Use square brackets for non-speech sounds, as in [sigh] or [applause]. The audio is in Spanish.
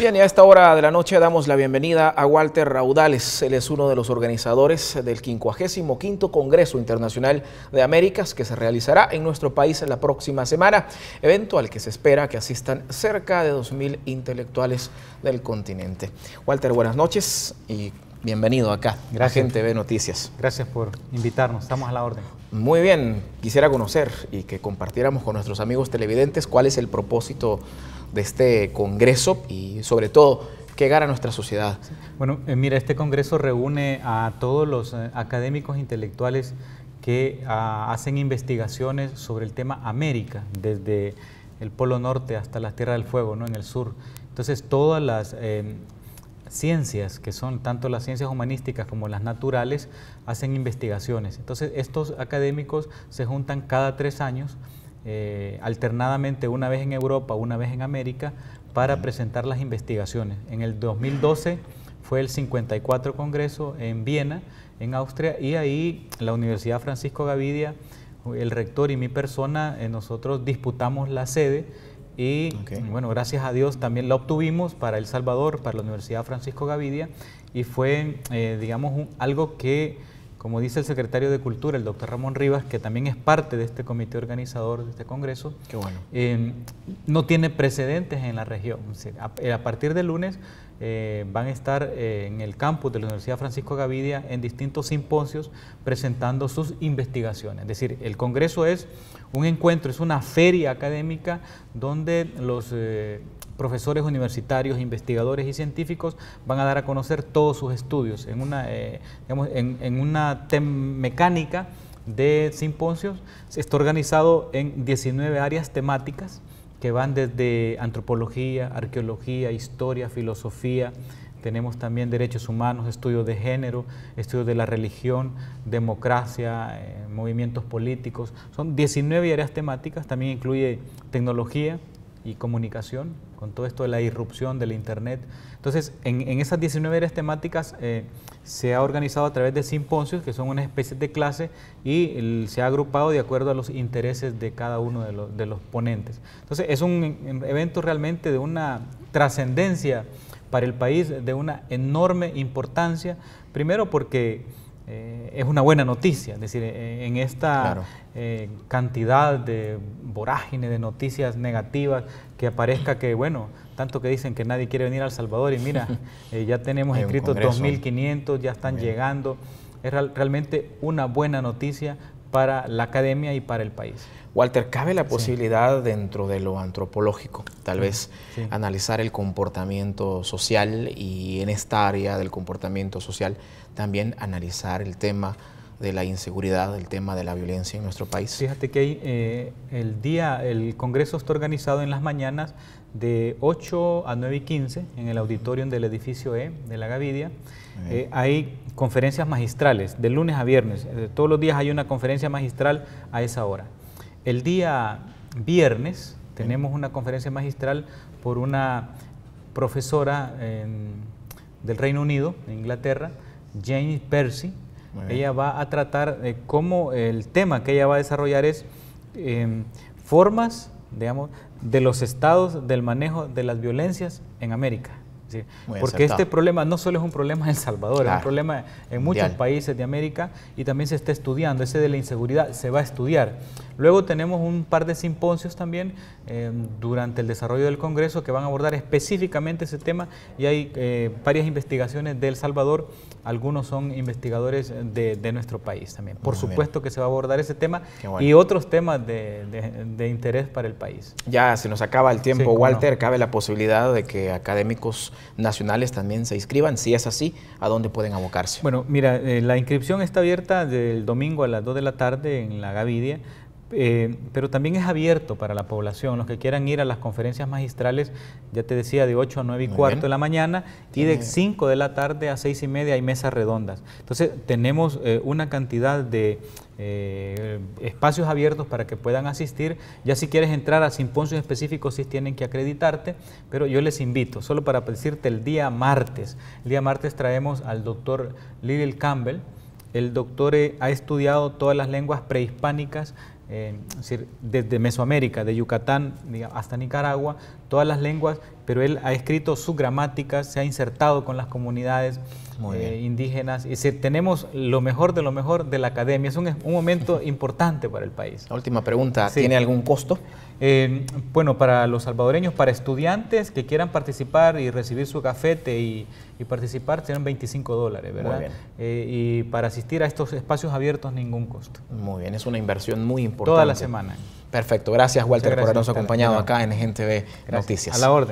Bien, y a esta hora de la noche damos la bienvenida a Walter Raudales. Él es uno de los organizadores del 55 Congreso Internacional de Américas que se realizará en nuestro país la próxima semana, evento al que se espera que asistan cerca de 2.000 intelectuales del continente. Walter, buenas noches y bienvenido acá. Gracias. Gente ve Noticias. Gracias por invitarnos, estamos a la orden. Muy bien, quisiera conocer y que compartiéramos con nuestros amigos televidentes cuál es el propósito de este Congreso y sobre todo ¿qué gana nuestra sociedad. Bueno, eh, mira, este Congreso reúne a todos los eh, académicos intelectuales que ah, hacen investigaciones sobre el tema América, desde el Polo Norte hasta la Tierra del Fuego, ¿no? en el sur. Entonces, todas las em, ciencias, que son tanto las ciencias humanísticas como las naturales, hacen investigaciones. Entonces, estos académicos se juntan cada tres años eh, alternadamente una vez en Europa, una vez en América, para presentar las investigaciones. En el 2012 fue el 54 Congreso en Viena, en Austria, y ahí la Universidad Francisco Gavidia, el rector y mi persona, eh, nosotros disputamos la sede y bueno, gracias a Dios también la obtuvimos para El Salvador, para la Universidad Francisco Gavidia, y fue, eh, digamos, algo que como dice el secretario de Cultura, el doctor Ramón Rivas, que también es parte de este comité organizador de este congreso, eh, no tiene precedentes en la región. Eh, a, partir del lunes eh, van a estar en el campus de la Universidad Francisco Gavidia en distintos simposios presentando sus investigaciones. Es decir, el congreso es un encuentro, es una feria académica donde los profesores universitarios, investigadores y científicos van a dar a conocer todos sus estudios en una, eh, en, una mecánica de simposios. Está organizado en 19 áreas temáticas que van desde antropología, arqueología, historia, filosofía, tenemos también derechos humanos, estudios de género, estudios de la religión, democracia, eh, movimientos políticos. Son 19 áreas temáticas, también incluye tecnología, y comunicación, con todo esto de la irrupción del Internet. Entonces, en, esas 19 áreas temáticas eh, se ha organizado a través de simposios, que son una especie de clase, y se ha agrupado de acuerdo a los intereses de cada uno de, de los ponentes. Entonces, es un evento realmente de una trascendencia para el país, de una enorme importancia, primero porque eh, es una buena noticia. Es decir, eh, en esta eh, cantidad de vorágine, de noticias negativas, que aparezca que, bueno, tanto que dicen que nadie quiere venir al Salvador y mira, [laughs] ya tenemos escritos 2.500, ya están llegando. Es realmente una buena noticia para la academia y para el país. Walter, ¿cabe la posibilidad dentro de lo antropológico, tal vez, analizar el comportamiento social y en esta área del comportamiento social también analizar el tema de la inseguridad, del tema de la violencia en nuestro país. Fíjate que eh, el día, el Congreso está organizado en las mañanas de 8 a 9 y 15 en el auditorio del edificio E de la Gavidia. Eh, hay conferencias magistrales de lunes a viernes. Eh, todos los días hay una conferencia magistral a esa hora. El día viernes tenemos una conferencia magistral por una profesora del Reino Unido, de Inglaterra, Jane Percy, ella va a tratar cómo el tema que ella va a desarrollar es em, formas, digamos, de los estados del manejo de las violencias en América. Porque este problema no solo es un problema en El Salvador, es un problema en muchos países de América y también se está estudiando. Ese de la inseguridad se va a estudiar. Luego tenemos un par de simposios también eh, durante el desarrollo del Congreso que van a abordar específicamente ese tema y hay eh, varias investigaciones de El Salvador. Algunos son investigadores de, nuestro país también. Por supuesto que se va a abordar ese tema y otros temas de, interés para el país. Ya se nos acaba el tiempo, Walter. Cabe la posibilidad de que académicos nacionales también se inscriban. Si es así, ¿a dónde pueden abocarse? Bueno, mira, eh, la inscripción está abierta del domingo a las 2 de la tarde en la Gavidia. Eh, pero también es abierto para la población. Los que quieran ir a las conferencias magistrales, ya te decía, de 8 a 9 y cuarto de la mañana y de 5 de la tarde a 6 y media hay mesas redondas. Entonces, tenemos eh, una cantidad de eh, espacios abiertos para que puedan asistir. Ya si quieres entrar a simposios específicos, sí tienen que acreditarte, pero yo les invito, solo para decirte, el día martes, el día martes traemos al doctor Lil Campbell. El doctor ha estudiado todas las lenguas prehispánicas eh, es decir, desde Mesoamérica, de Yucatán hasta Nicaragua, todas las lenguas pero él ha escrito su gramática, se ha insertado con las comunidades eh, indígenas y tenemos lo mejor de lo mejor de la academia. Es un, momento [laughs] importante para el país. La última pregunta, ¿tiene algún costo? Eh, bueno, para los salvadoreños, para estudiantes que quieran participar y recibir su cafete y, participar, serán 25 dólares, ¿verdad? Muy bien. Eh, y para asistir a estos espacios abiertos, ningún costo. Muy bien, es una inversión muy importante. Toda la semana. Perfecto, gracias Walter por habernos acompañado acá en GNTV Noticias. A la orden.